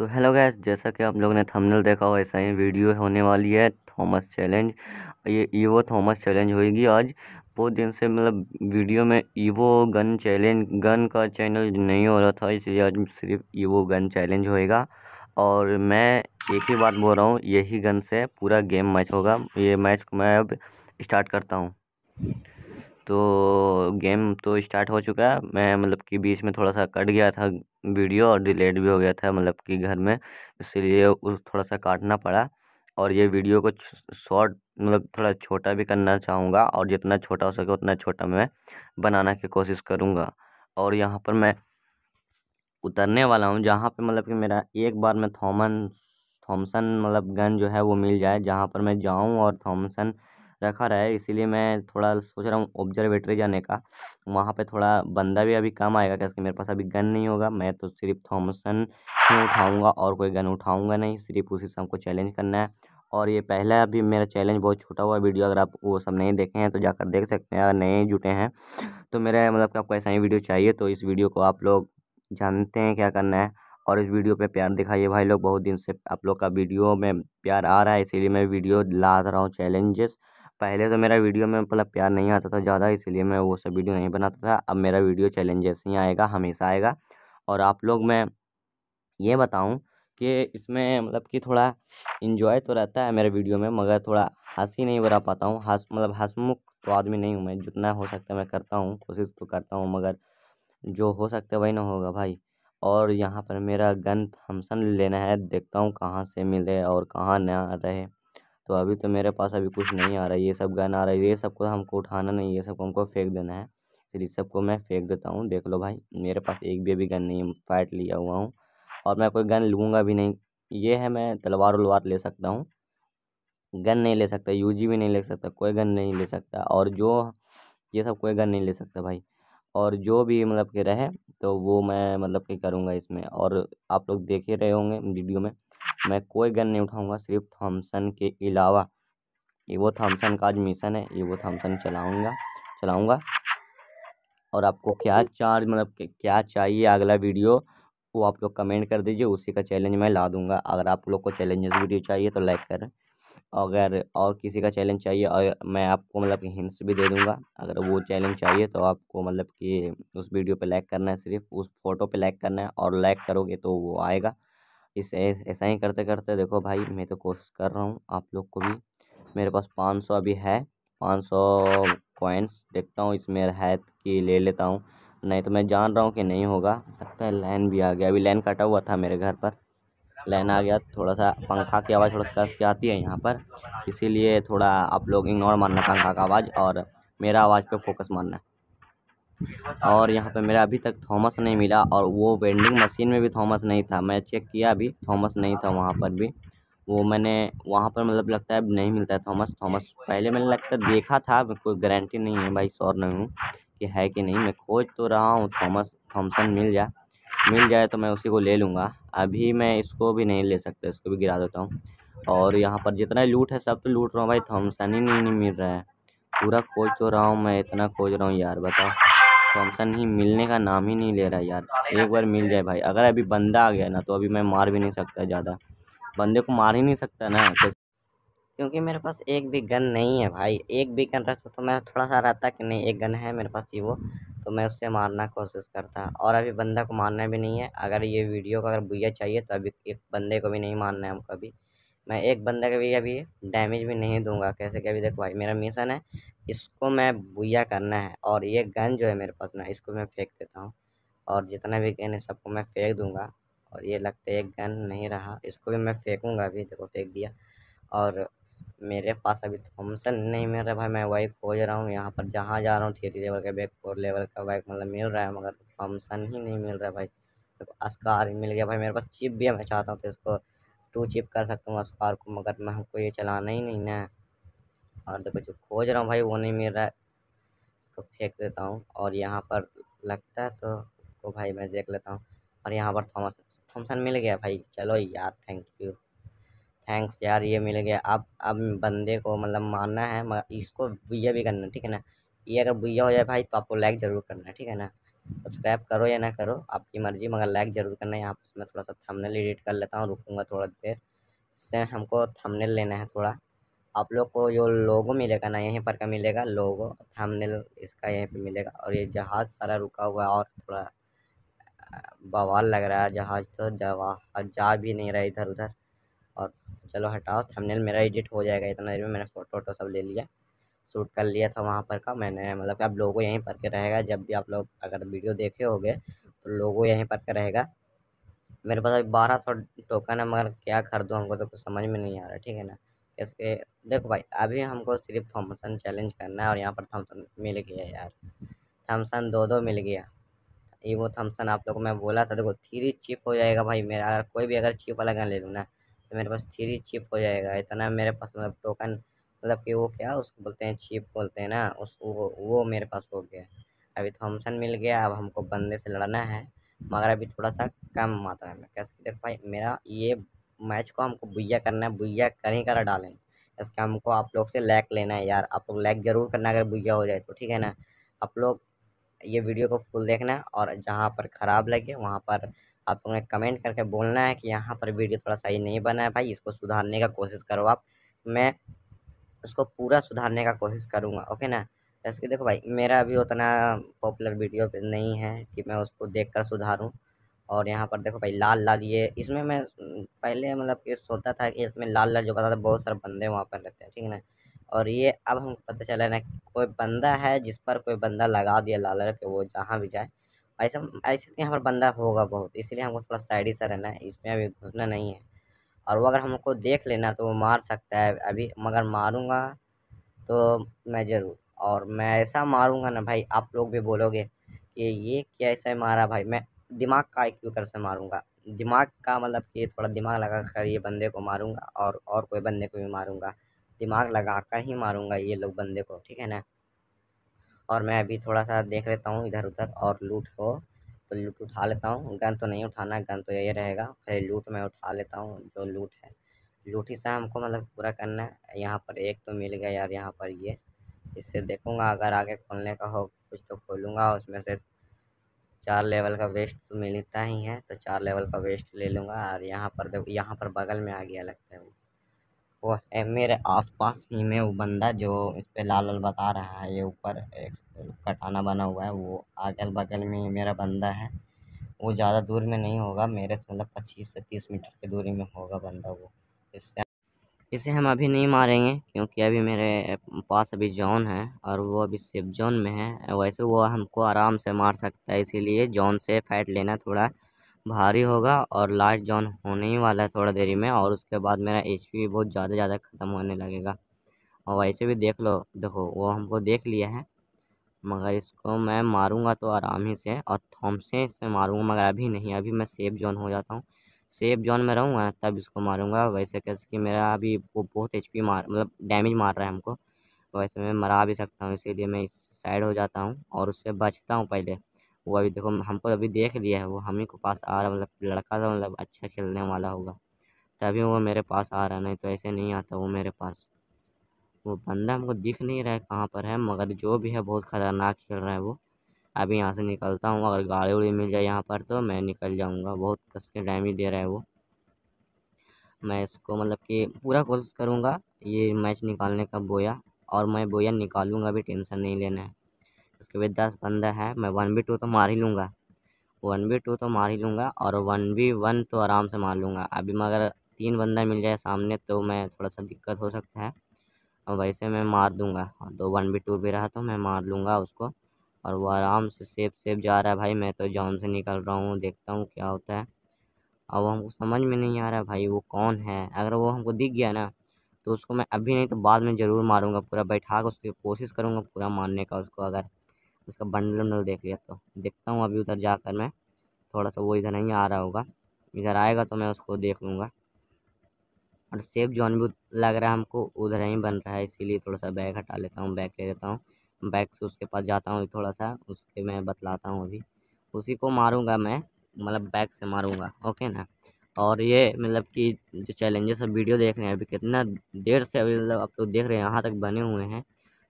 तो hello guys जैसा कि आप लोगों ने थंबनेल देखा हो ऐसा ही वीडियो होने वाली है थॉमस चैलेंज ये ईवो थॉमस चैलेंज होएगी आज बहुत दिन से मतलब वीडियो में ईवो गन चैलेंज गन का चैनल नहीं हो रहा था इसलिए आज सिर्फ ईवो गन चैलेंज होएगा और मैं एक ही बात बोल रहा हूँ यही गन से पूरा गेम मैच होगा ये मैच मैं अब स्टार्ट करता हूँ तो गेम तो स्टार्ट हो चुका है मैं मतलब कि बीच में थोड़ा सा कट गया था वीडियो और डिलेट भी हो गया था मतलब कि घर में इसलिए उस थोड़ा सा काटना पड़ा और ये वीडियो को शॉर्ट मतलब थोड़ा छोटा भी करना चाहूँगा और जितना छोटा हो सके उतना छोटा मैं बनाना की कोशिश करूँगा और यहाँ पर मैं उतरने वाला हूँ जहाँ पर मतलब कि मेरा एक बार मैं थॉमन थॉमसन मतलब गन जो है वो मिल जाए जहाँ पर मैं जाऊँ और थॉमसन रखा रहा है इसीलिए मैं थोड़ा सोच रहा हूँ ऑब्जर्वेटरी जाने का वहाँ पे थोड़ा बंदा भी अभी कम आएगा क्योंकि मेरे पास अभी गन नहीं होगा मैं तो सिर्फ थॉमसन ही उठाऊँगा और कोई गन उठाऊँगा नहीं सिर्फ उसी से हमको चैलेंज करना है और ये पहला अभी मेरा चैलेंज बहुत छोटा हुआ वीडियो अगर आप वो सब नहीं देखे हैं तो जाकर देख सकते हैं अगर नए जुटे हैं तो मेरा मतलब कि आपको ऐसा ही वीडियो चाहिए तो इस वीडियो को आप लोग जानते हैं क्या करना है और इस वीडियो पे प्यार दिखाइए भाई लोग बहुत दिन से आप लोग का वीडियो में प्यार आ रहा है इसीलिए मैं वीडियो ला रहा हूँ चैलेंजेस पहले तो मेरा वीडियो में मतलब प्यार नहीं आता था ज़्यादा इसलिए मैं वो सब वीडियो नहीं बनाता था अब मेरा वीडियो चैलेंजेस ही आएगा हमेशा आएगा और आप लोग मैं ये बताऊँ कि इसमें मतलब कि थोड़ा इन्जॉय तो रहता है मेरे वीडियो में मगर थोड़ा हंसी नहीं बना पाता हूँ हंस मतलब हंसमुख तो आदमी नहीं हूँ मैं जितना हो सकता है मैं करता हूँ कोशिश तो करता हूँ मगर जो हो सकता है वही ना होगा भाई और यहाँ पर मेरा गन थमसन लेना है देखता हूँ कहाँ से मिले और कहाँ ना रहे तो अभी तो मेरे पास अभी कुछ नहीं आ रहा है ये सब गन आ रहा है ये सबको हमको उठाना नहीं है ये सबको हमको फेंक देना है फिर इस सबको मैं फेंक देता हूँ देख लो भाई मेरे पास एक भी अभी गन नहीं है फाइट लिया हुआ हूँ और मैं कोई गन लूँगा भी नहीं ये है मैं तलवार उलवार ले सकता हूँ गन नहीं ले सकता यू भी नहीं ले सकता कोई गन नहीं ले सकता और जो ये सब कोई गन नहीं ले सकता भाई और जो भी मतलब के रहे तो वो मैं मतलब के करूँगा इसमें और आप लोग देख ही रहे होंगे वीडियो में मैं कोई गन नहीं उठाऊँगा सिर्फ थॉमसन के अलावा ये वो थॉमसन का आज मिशन है ये वो थॉमसन चलाऊँगा चलाऊँगा और आपको क्या चार्ज मतलब क्या चाहिए अगला वीडियो वो आप लोग कमेंट कर दीजिए उसी का चैलेंज मैं ला दूंगा अगर आप लोग को चैलेंजेस वीडियो चाहिए तो लाइक करें अगर और किसी का चैलेंज चाहिए और मैं आपको मतलब हिंस भी दे दूंगा अगर वो चैलेंज चाहिए तो आपको मतलब कि उस वीडियो पे लाइक करना है सिर्फ उस फोटो पे लाइक करना है और लाइक करोगे तो वो आएगा इस ऐसा ही करते करते देखो भाई मैं तो कोशिश कर रहा हूँ आप लोग को भी मेरे पास पाँच सौ अभी है पाँच सौ कॉइन्स देखता हूँ इसमें है कि ले लेता हूँ नहीं तो मैं जान रहा हूँ कि नहीं होगा लगता है लाइन भी आ गया अभी लाइन कटा हुआ था मेरे घर पर लाइन आ गया थोड़ा सा पंखा की आवाज़ थोड़ा कस के आती है यहाँ पर इसीलिए थोड़ा आप लोग इग्नोर मानना पंखा का आवाज़ और मेरा आवाज़ पे फोकस मानना है और यहाँ पे मेरा अभी तक थॉमस नहीं मिला और वो वेंडिंग मशीन में भी थॉमस नहीं था मैं चेक किया अभी थॉमस नहीं था वहाँ पर भी वो मैंने वहाँ पर मतलब लगता है नहीं मिलता है थॉमस थॉमस पहले मैंने लगता देखा था कोई गारंटी नहीं है भाई सॉर नहीं हूँ कि है कि नहीं मैं खोज तो रहा हूँ थॉमस थॉमसन मिल जाए मिल जाए तो मैं उसी को ले लूँगा अभी मैं इसको भी नहीं ले सकता इसको भी गिरा देता हूँ और यहाँ पर जितना लूट है सब तो लूट रहा हूँ भाई थॉमसन ही नहीं, नहीं मिल रहा है पूरा खोज तो रहा हूँ मैं इतना खोज रहा हूँ यार बताओ फंक्शन तो ही मिलने का नाम ही नहीं ले रहा यार एक बार मिल जाए भाई अगर अभी बंदा आ गया ना तो अभी मैं मार भी नहीं सकता ज़्यादा बंदे को मार ही नहीं सकता ना तो क्योंकि मेरे पास एक भी गन नहीं है भाई एक भी गन रखता तो मैं थोड़ा सा रहता कि नहीं एक गन है मेरे पास ही वो तो मैं उससे मारना कोशिश करता और अभी बंदा को मारना भी नहीं है अगर ये वीडियो को अगर भैया चाहिए तो अभी एक बंदे को भी नहीं मारना है हमको अभी मैं एक बंदे का भी अभी डैमेज भी नहीं दूंगा कैसे कि अभी देखो भाई मेरा मिशन है इसको मैं बुया करना है और ये गन जो है मेरे पास ना इसको मैं फेंक देता हूँ और जितना भी गन है सबको मैं फेंक दूँगा और ये लगता है एक गन नहीं रहा इसको भी मैं फेंकूँगा अभी देखो फेंक दिया और मेरे पास अभी थॉमसन नहीं मिल रहा भाई मैं वही खोज रहा हूँ यहाँ पर जहाँ जा रहा हूँ थ्री लेवल का बैग फोर लेवल का बाइक मतलब मिल रहा है मगर थॉमसन ही नहीं मिल रहा भाई देखो तो मिल गया भाई मेरे पास चिप भी है मैं चाहता हूँ तो इसको टू चिप कर सकता हूँ उस कार को मगर मैं हमको ये चलाना ही नहीं ना और देखो जो खोज रहा हूँ भाई वो नहीं मिल रहा है उसको तो फेंक देता हूँ और यहाँ पर लगता है तो उसको भाई मैं देख लेता हूँ और यहाँ पर थॉमस थॉमसन मिल गया भाई चलो यार थैंक यू थैंक्स यार ये मिल गया अब अब बंदे को मतलब मारना है मगर इसको बुया भी करना ठीक है ना ये अगर बुया हो जाए भाई तो आपको लाइक ज़रूर करना ठीक है ना सब्सक्राइब करो या ना करो आपकी मर्जी मगर लाइक ज़रूर करना यहाँ पर मैं थोड़ा सा थंबनेल एडिट कर लेता हूँ रुकूँगा थोड़ा देर इससे हमको थंबनेल लेना है थोड़ा आप लोग को जो लोगो मिलेगा ना यहीं पर का मिलेगा लोगो थंबनेल इसका यहीं पे मिलेगा और ये जहाज़ सारा रुका हुआ है और थोड़ा बवाल लग रहा है जहाज़ तो जवा जा भी नहीं रहा इधर उधर और चलो हटाओ थंबनेल मेरा एडिट हो जाएगा इतना देर में मैंने फ़ोटो वोटो सब ले लिया शूट कर लिया था वहाँ पर का मैंने मतलब कि आप लोगों यहीं पर के रहेगा जब भी आप लोग अगर वीडियो देखे गए तो लोगों यहीं पर के रहेगा मेरे पास अभी बारह सौ टोकन है मगर क्या दो हमको तो कुछ समझ में नहीं आ रहा ठीक है ना कैसे देखो भाई अभी हमको सिर्फ थॉमसन चैलेंज करना है और यहाँ पर थम्सन मिल गया यार थमसन दो दो मिल गया ये वो थम्सन आप लोग को मैं बोला था देखो थ्री चिप हो जाएगा भाई मेरा अगर कोई भी अगर चिप वाला गन ले लूँ ना तो मेरे पास थ्री चिप हो जाएगा इतना मेरे पास मतलब टोकन मतलब कि वो क्या उसको बोलते हैं चीप बोलते हैं ना उस वो वो मेरे पास हो गया अभी थॉमसन तो मिल गया अब हमको बंदे से लड़ना है मगर अभी थोड़ा सा कम मात्रा में कैसे देख भाई मेरा ये मैच को हमको बुइया करना है बुइया कहीं कर डालें इसका हमको आप लोग से लैक लेना है यार आप लोग लैक ज़रूर करना अगर बुइया हो जाए तो ठीक है ना आप लोग ये वीडियो को फुल देखना और जहाँ पर ख़राब लगे वहाँ पर आप लोगों ने कमेंट करके बोलना है कि यहाँ पर वीडियो थोड़ा सही नहीं बना है भाई इसको सुधारने का कोशिश करो आप मैं उसको पूरा सुधारने का कोशिश करूँगा ओके ना जैसे कि देखो भाई मेरा अभी उतना पॉपुलर वीडियो नहीं है कि मैं उसको देख कर सुधारूँ और यहाँ पर देखो भाई लाल लाल ये इसमें मैं पहले मतलब कि सोचता था कि इसमें लाल लाल जो पता था बहुत सारे बंदे वहाँ पर रहते हैं ठीक है ना और ये अब हम पता चला ना कोई बंदा है जिस पर कोई बंदा लगा दिया लाल लाल के वो जहाँ भी जाए ऐसा ऐसे तो यहाँ पर बंदा होगा बहुत इसलिए हमको थोड़ा साइड ही सा रहना है इसमें अभी घुसना नहीं है और वो अगर हमको देख लेना तो वो मार सकता है अभी मगर मारूँगा तो मैं ज़रूर और मैं ऐसा मारूँगा ना भाई आप लोग भी बोलोगे कि ये कैसे मारा भाई मैं दिमाग का आई क्यू कर से मारूँगा दिमाग का मतलब कि थोड़ा दिमाग लगा कर ये बंदे को मारूँगा और और कोई बंदे को भी मारूँगा दिमाग लगा कर ही मारूँगा ये लोग बंदे को ठीक है ना और मैं अभी थोड़ा सा देख लेता हूँ इधर उधर और लूट हो तो लूट उठा लेता हूँ गन तो नहीं उठाना है गन तो यही रहेगा फिर लूट मैं उठा लेता हूँ जो लूट है लूट ही से हमको मतलब पूरा करना है यहाँ पर एक तो मिल गया यार यहाँ पर ये इससे देखूँगा अगर आगे खोलने का हो कुछ तो खोलूँगा उसमें से चार लेवल का वेस्ट तो मिलता ही है तो चार लेवल का वेस्ट ले लूँगा और यहाँ पर देखो यहाँ पर बगल में आ गया लगता है वो है मेरे आसपास ही में वो बंदा जो इस पे लाल लाल बता रहा है ये ऊपर एक कटाना बना हुआ है वो अगल बगल में ही मेरा बंदा है वो ज़्यादा दूर में नहीं होगा मेरे से मतलब पच्चीस से तीस मीटर की दूरी में होगा बंदा वो इससे इसे हम अभी नहीं मारेंगे क्योंकि अभी मेरे पास अभी जॉन है और वो अभी सिर्फ जॉन में है वैसे वो हमको आराम से मार सकता है इसीलिए जॉन से फैट लेना थोड़ा भारी होगा और लास्ट जॉन होने ही वाला है थोड़ा देरी में और उसके बाद मेरा एच भी बहुत ज़्यादा ज़्यादा ख़त्म होने लगेगा और वैसे भी देख लो देखो वो हमको देख लिया है मगर इसको मैं मारूंगा तो आराम ही से और थॉमसे से मारूंगा मगर अभी नहीं अभी मैं सेफ जोन हो जाता हूँ सेफ जोन में रहूँगा तब इसको मारूंगा वैसे कैसे कि मेरा अभी वो बहुत एच पी मार मतलब डैमेज मार रहा है हमको वैसे मैं मरा भी सकता हूँ इसीलिए मैं इस साइड हो जाता हूँ और उससे बचता हूँ पहले वो अभी देखो हमको अभी देख लिया है वो हम ही को पास आ रहा मतलब लड़का था मतलब अच्छा खेलने वाला होगा तभी वो मेरे पास आ रहा नहीं तो ऐसे नहीं आता वो मेरे पास वो बंदा हमको दिख नहीं रहा है कहाँ पर है मगर जो भी है बहुत ख़तरनाक खेल रहा है वो अभी यहाँ से निकलता हूँ अगर गाड़ी उड़ी मिल जाए यहाँ पर तो मैं निकल जाऊँगा बहुत कस के टाइम ही दे रहा है वो मैं इसको मतलब कि पूरा कोशिश करूँगा ये मैच निकालने का बोया और मैं बोया निकालूँगा भी टेंशन नहीं लेना है उसके बाद दस बंदा है मैं वन बी टू तो मार ही लूँगा वन बी टू तो मार ही लूँगा और वन बी वन तो आराम से मार लूँगा अभी मगर तीन बंदा मिल जाए सामने तो मैं थोड़ा सा दिक्कत हो सकता है और वैसे मैं मार दूँगा तो वन बी टू भी रहा तो मैं मार लूँगा उसको और वो आराम से सेफ सेफ जा रहा है भाई मैं तो जॉन से निकल रहा हूँ देखता हूँ क्या होता है अब हमको समझ में नहीं आ रहा भाई वो कौन है अगर वो हमको दिख गया ना तो उसको मैं अभी नहीं तो बाद में ज़रूर मारूंगा पूरा बैठा कर उसकी कोशिश करूँगा पूरा मारने का उसको अगर उसका बंडल वंडल देख लिया तो देखता हूँ अभी उधर जाकर मैं थोड़ा सा वो इधर नहीं आ रहा होगा इधर आएगा तो मैं उसको देख लूँगा और सेफ जोन भी लग रहा है हमको उधर ही बन रहा है इसीलिए थोड़ा सा बैग हटा लेता हूँ बैग ले लेता हूँ बैग से उसके पास जाता हूँ थोड़ा सा उसके मैं बतलाता हूँ अभी उसी को मारूँगा मैं मतलब बैग से मारूँगा ओके ना और ये मतलब कि जो चैलेंजेस और वीडियो देख रहे हैं अभी कितना देर से अभी मतलब आप लोग देख रहे हैं यहाँ तक बने हुए हैं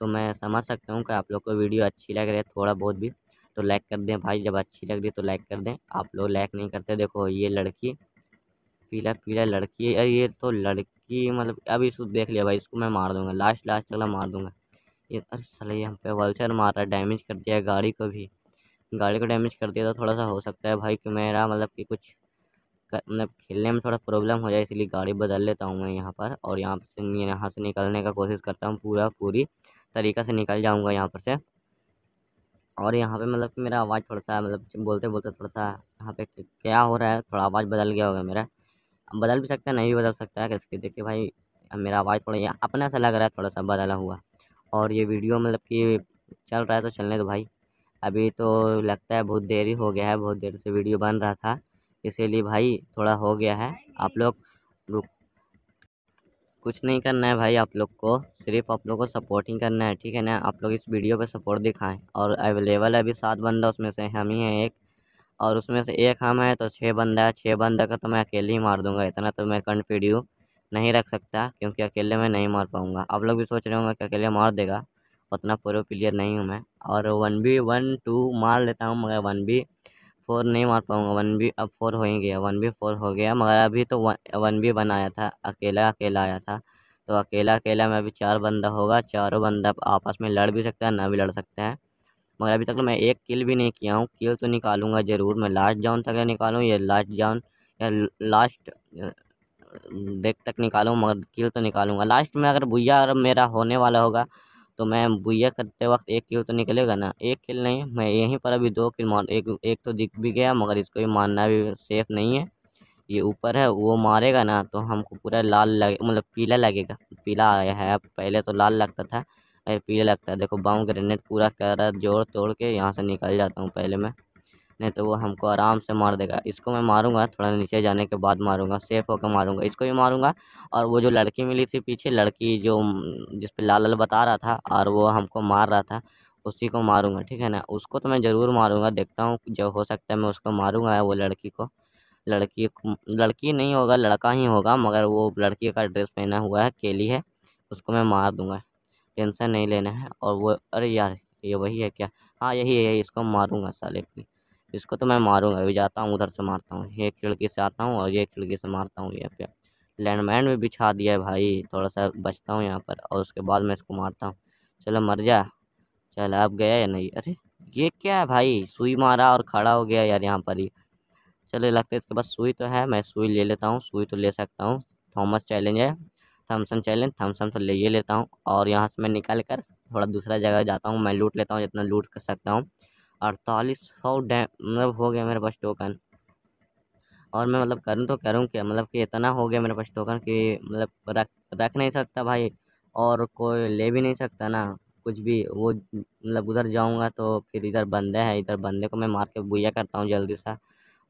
तो मैं समझ सकता हूँ कि आप लोग को वीडियो अच्छी लग रही है थोड़ा बहुत भी तो लाइक कर दें भाई जब अच्छी लग रही तो लाइक कर दें आप लोग लाइक नहीं करते देखो ये लड़की पीला पीला लड़की है ये तो लड़की मतलब अभी इसको देख लिया भाई इसको मैं मार दूंगा लास्ट लास्ट चला मार दूंगा ये अरे सला हम पे वल्चर है डैमेज कर दिया गाड़ी को भी गाड़ी को डैमेज कर दिया तो थोड़ा सा हो सकता है भाई कि मेरा मतलब कि कुछ मतलब खेलने में थोड़ा प्रॉब्लम हो जाए इसलिए गाड़ी बदल लेता हूँ मैं यहाँ पर और यहाँ से यहाँ से निकलने का कोशिश करता हूँ पूरा पूरी तरीक़े से निकल जाऊँगा यहाँ पर से और यहाँ पे मतलब कि मेरा आवाज़ थोड़ा सा मतलब बोलते बोलते थोड़ा सा यहाँ पे क्या हो रहा है थोड़ा आवाज़ बदल गया होगा मेरा बदल भी सकता है नहीं भी बदल सकता है कैसे देखिए भाई मेरा आवाज़ थोड़ा यहाँ अपना सा लग रहा है थोड़ा सा बदला हुआ और ये वीडियो मतलब कि चल रहा है तो चलने दो भाई अभी तो लगता है बहुत देरी हो गया है बहुत देर से वीडियो बन रहा था इसीलिए भाई थोड़ा हो गया है आप लोग रुक कुछ नहीं करना है भाई आप लोग को सिर्फ आप लोग को सपोर्टिंग करना है ठीक है ना आप लोग इस वीडियो पे सपोर्ट दिखाएं और अवेलेबल है अभी सात बंदा उसमें से हम ही हैं एक और उसमें से एक हम हैं तो छः बंदा है छः बंदा का तो मैं अकेले ही मार दूंगा इतना तो मैं कन्फिड्यू नहीं रख सकता क्योंकि अकेले में नहीं मार पाऊँगा आप लोग भी सोच रहे होंगे कि अकेले मार देगा उतना पूरे प्लेयर नहीं हूँ मैं और वन बी वन टू मार लेता हूँ मगर वन बी फोर नहीं मार पाऊँगा वन भी अब फोर हो ही गया वन भी फोर हो गया मगर अभी तो वन वन भी वन आया था अकेला अकेला आया था तो अकेला अकेला में अभी चार बंदा होगा चारों बंदा आपस में लड़ भी सकता है ना भी लड़ सकते हैं मगर अभी तक तो मैं एक किल भी नहीं किया हूँ किल तो निकालूंगा ज़रूर मैं लास्ट जाउन तक निकालूँ या लास्ट जाउन या लास्ट डेक तक निकालूँ मगर किल तो निकालूंगा लास्ट में अगर भुया अगर मेरा होने वाला होगा तो मैं भुया करते वक्त एक किल तो निकलेगा ना एक किल नहीं मैं यहीं पर अभी दो किल मार एक एक तो दिख भी गया मगर इसको भी मारना भी सेफ नहीं है ये ऊपर है वो मारेगा ना तो हमको पूरा लाल लगे मतलब पीला लगेगा पीला आया है पहले तो लाल लगता था अरे पीला लगता है देखो बम ग्रेनेड पूरा कर जोड़ तोड़ के यहाँ से निकल जाता हूँ पहले मैं नहीं तो वो हमको आराम से मार देगा इसको मैं मारूंगा थोड़ा नीचे जाने के बाद मारूंगा सेफ होकर मारूंगा इसको भी मारूंगा और वो जो लड़की मिली थी पीछे लड़की जो जिस पे लाल लाल बता रहा था और वो हमको मार रहा था उसी को मारूंगा ठीक है ना उसको तो मैं ज़रूर मारूंगा देखता हूँ जब हो सकता है मैं उसको मारूँगा वो लड़की को लड़की लड़की नहीं होगा लड़का ही होगा मगर वो लड़की का ड्रेस पहना हुआ है केली है उसको मैं मार दूँगा टेंशन नहीं लेना है और वो अरे यार ये वही है क्या हाँ यही है इसको मारूँगा साले की इसको तो मैं मारूंगा अभी जाता हूँ उधर से मारता हूँ ये खिड़की से आता हूँ और ये खिड़की से मारता हूँ यहाँ पे लैंडमैन भी बिछा दिया है भाई थोड़ा सा बचता हूँ यहाँ पर और उसके बाद मैं इसको मारता हूँ चलो मर जा चल अब गया या नहीं अरे ये क्या है भाई सुई मारा और खड़ा हो गया यार यहाँ पर ही चलो लगता है इसके पास सुई तो है मैं सुई ले लेता हूँ सुई तो ले सकता हूँ थॉमस चैलेंज है थम्सन चैलेंज थम्सन तो ले लेता हूँ और यहाँ से मैं निकाल कर थोड़ा दूसरा जगह जाता हूँ मैं लूट लेता हूँ जितना लूट कर सकता हूँ अड़तालीस सौ मतलब हो गया मेरे पास टोकन और मैं मतलब करूँ तो करूँ क्या मतलब कि इतना हो गया मेरे पास टोकन कि मतलब रख रख नहीं सकता भाई और कोई ले भी नहीं सकता ना कुछ भी वो मतलब उधर जाऊँगा तो फिर इधर बंदे हैं इधर बंदे को मैं मार के बुया करता हूँ जल्दी सा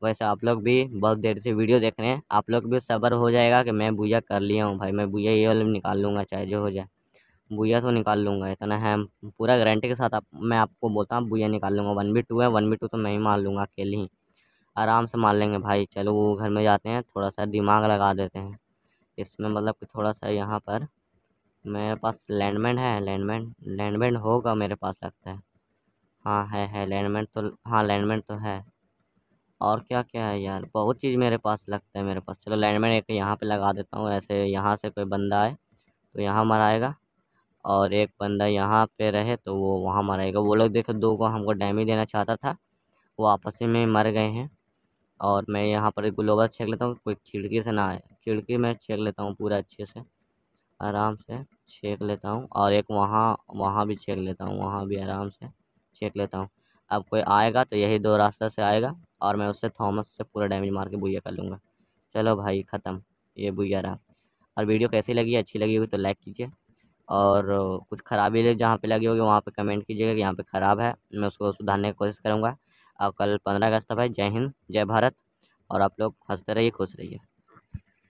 वैसे आप लोग भी बहुत देर से वीडियो देख रहे हैं आप लोग भी सब्र हो जाएगा कि मैं बुया कर लिया हूँ भाई मैं बुया ये वाले निकाल लूँगा चाहे जो हो जाए भूया तो निकाल लूँगा इतना है पूरा गारंटी के साथ आप मैं आपको बोलता हूँ भूया निकाल लूँगा वन बी टू है वन बी टू तो मैं ही मार लूँगा अकेले ही आराम से मार लेंगे भाई चलो वो घर में जाते हैं थोड़ा सा दिमाग लगा देते हैं इसमें मतलब कि थोड़ा सा यहाँ पर मेरे पास लैंडमेंट है लैंडमेंट लैंडमेंट होगा मेरे पास लगता है हाँ है है लैंडमेंट तो हाँ लैंडमेंट तो है और क्या क्या है यार बहुत चीज़ मेरे पास लगता है मेरे पास चलो लैंडमेंट एक यहाँ पे लगा देता हूँ ऐसे यहाँ से कोई बंदा आए तो यहाँ मराएगा और एक बंदा यहाँ पे रहे तो वो वहाँ मरेगा वो लोग देखो दो को हमको डैमेज देना चाहता था वो आपस में मर गए हैं और मैं यहाँ पर ग्लोबल छेक लेता हूँ कोई खिड़की से ना आए खिड़की में छेक लेता हूँ पूरा अच्छे से आराम से छेक लेता हूँ और एक वहाँ वहाँ भी छेक लेता हूँ वहाँ भी आराम से छेक लेता हूँ अब कोई आएगा तो यही दो रास्ता से आएगा और मैं उससे थॉमस से पूरा डैमेज मार के बुया कर लूँगा चलो भाई ख़त्म ये बुया रहा और वीडियो कैसी लगी अच्छी लगी हुई तो लाइक कीजिए और कुछ खराबी है जहाँ पे लगी होगी वहाँ पे कमेंट कीजिएगा कि यहाँ पे ख़राब है मैं उसको सुधारने की कोशिश करूँगा और कल पंद्रह अगस्त है जय हिंद जय भारत और आप लोग हंसते रहिए खुश रहिए